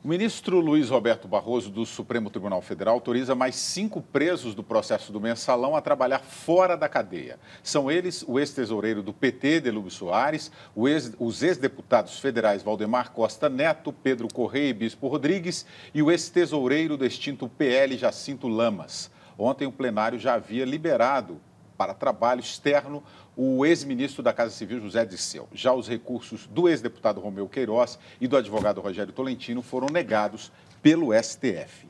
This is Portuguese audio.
O ministro Luiz Roberto Barroso, do Supremo Tribunal Federal, autoriza mais cinco presos do processo do mensalão a trabalhar fora da cadeia. São eles o ex-tesoureiro do PT, Delúbio Soares, ex, os ex-deputados federais Valdemar Costa Neto, Pedro Correia e Bispo Rodrigues e o ex-tesoureiro do extinto PL, Jacinto Lamas. Ontem, o plenário já havia liberado para trabalho externo o ex-ministro da Casa Civil, José Disseu. Já os recursos do ex-deputado Romeu Queiroz e do advogado Rogério Tolentino foram negados pelo STF.